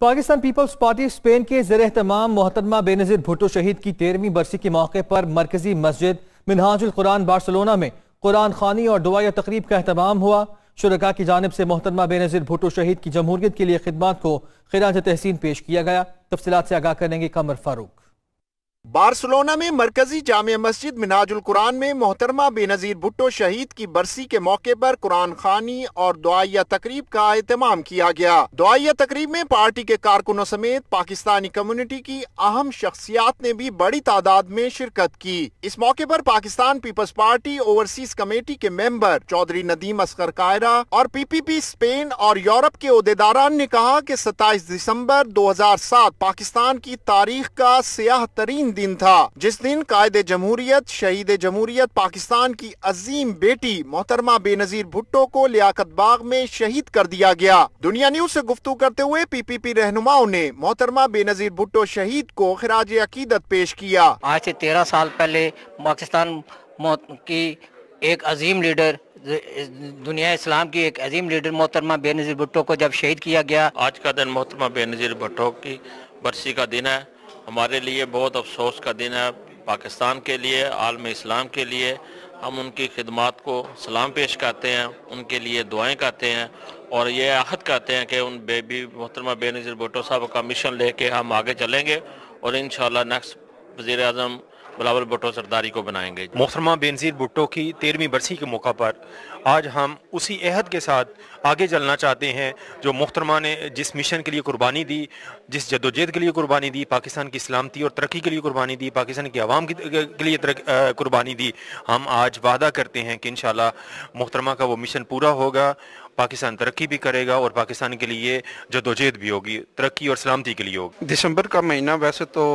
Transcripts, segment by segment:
Pakistan Peoples party Spain के जर एहतमाम मोहतरमा बेनजीर भुटो शहीद की तेरहवीं बरसी के मौके पर मरकजी मस्जिद मिनहाजुल कुरान बार्सलोना में कुरान खानी और दुआया तकरीब का अहतमाम हुआ शुरा की जानब से मोहतरमा बेनजीर भुटो शहीद की जमहूरियत के लिए खिदमत को खराज तहसीन पेश किया गया तफसलत से आगाह करेंगे कमर फारूक बार्सलोना में मरकजी जाम मस्जिद मिनाजुल कुरान में मोहतरमा बेनज़ीर भुट्टो शहीद की बरसी के मौके पर कुरान खानी और दुआया तकरीब का अहतमाम किया गया दुआया तकरीब में पार्टी के कारकुनों समेत पाकिस्तानी कम्युनिटी की अहम शख्सियात ने भी बड़ी तादाद में शिरकत की इस मौके पर Pakistan Peoples Party overseas committee के मेम्बर चौधरी नदीम असगर कायरा और पी पी पी स्पेन और यूरोप के अहदेदारान ने कहा की सताईस दिसम्बर दो हजार सात पाकिस्तान की तारीख का सियाह तरीन अजीम दिन था जिस दिन कायद जमहूरियत शहीद जमहूरियत पाकिस्तान की अजीम बेटी मोहतरमा बेनजीर भुट्टो को लियाकत बाग में शहीद कर दिया गया दुनिया न्यूज ऐसी गुफ्तू करते हुए पी पी पी रहनुमाओं ने मोहतरमा बेनजीर भुट्टो शहीद को खराज अकीदत पेश किया आज ऐसी तेरह साल पहले पाकिस्तान की एक अजीम लीडर दुनिया इस्लाम की एक अजीम लीडर मोहतरमा बेनजीर भुट्टो को जब शहीद किया गया आज का दिन मोहतरमा बेनजीर भुट्टो की बरसी का दिन है हमारे लिए बहुत अफसोस का दिन है पाकिस्तान के लिए आलम इस्लाम के लिए हम उनकी खिदमत को सलाम पेश करते हैं उनके लिए दुआएं करते हैं और ये आहद करते हैं कि उन बेबी मोहतरमा बेनज़ीर भुटो साहब का मिशन लेके हम आगे चलेंगे और इन नेक्स्ट वज़ी अजम बिलावल भुट्टो सरदारी को बनाएंगे मोहतरमा बेनजीर भुट्टो की तेरहवीं बरसी के मौका पर आज हम उसी अहद के साथ आगे चलना चाहते हैं जो मोहतरमा ने जिस मिशन के लिए कुर्बानी दी जिस जदोजहद के लिए कुर्बानी दी पाकिस्तान की सलामती और तरक्की के लिए कुर्बानी दी पाकिस्तान की आवाम के लिए कुर्बानी दी हम आज वादा करते हैं कि इन मोहतरमा का वो मिशन पूरा होगा पाकिस्तान तरक्की भी करेगा और पाकिस्तान के लिए जदोजहद भी होगी तरक्की और सलामती के लिए होगी दिसंबर का महीना वैसे तो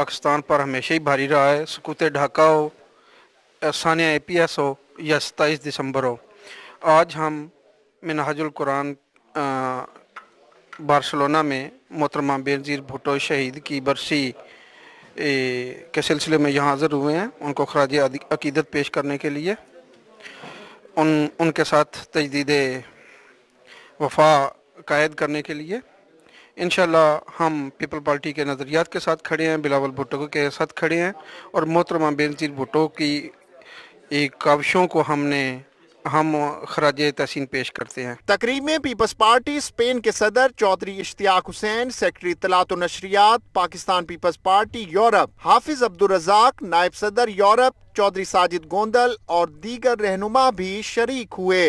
पाकिस्तान पर हमेशा ही भारी रहा है सकूत ढाका हो सानिया ए पी एस हो या सताईस दिसंबर हो आज हम मिनहाजुल कुरान बार्सलोना में मोहतरमा बेनज़ीर भुटो शहीद की बरसी ए, के सिलसिले में यहाँ हाज़िर हुए हैं उनको खराज अकीदत पेश करने के लिए उन उनके साथ तजदीद वफा कायद करने के लिए इन हम पीपल पार्टी के नज़रियात के साथ खड़े हैं बिलावल भुट्टो के साथ खड़े हैं और मोहतरमा बेनजीर भुट्टो की एक काविशों को हमने हम खराज तहसीन पेश करते हैं तकरीब में पीपल्स पार्टी स्पेन के सदर चौधरी इश्तियाक हुसैन सेक्रेटरी तलात नशरियात Pakistan Peoples Party Europe Hafiz Abdul Razzaq नायब सदर यूरोप चौधरी साजिद गोंदल और दीगर रहनुमा भी शरीक हुए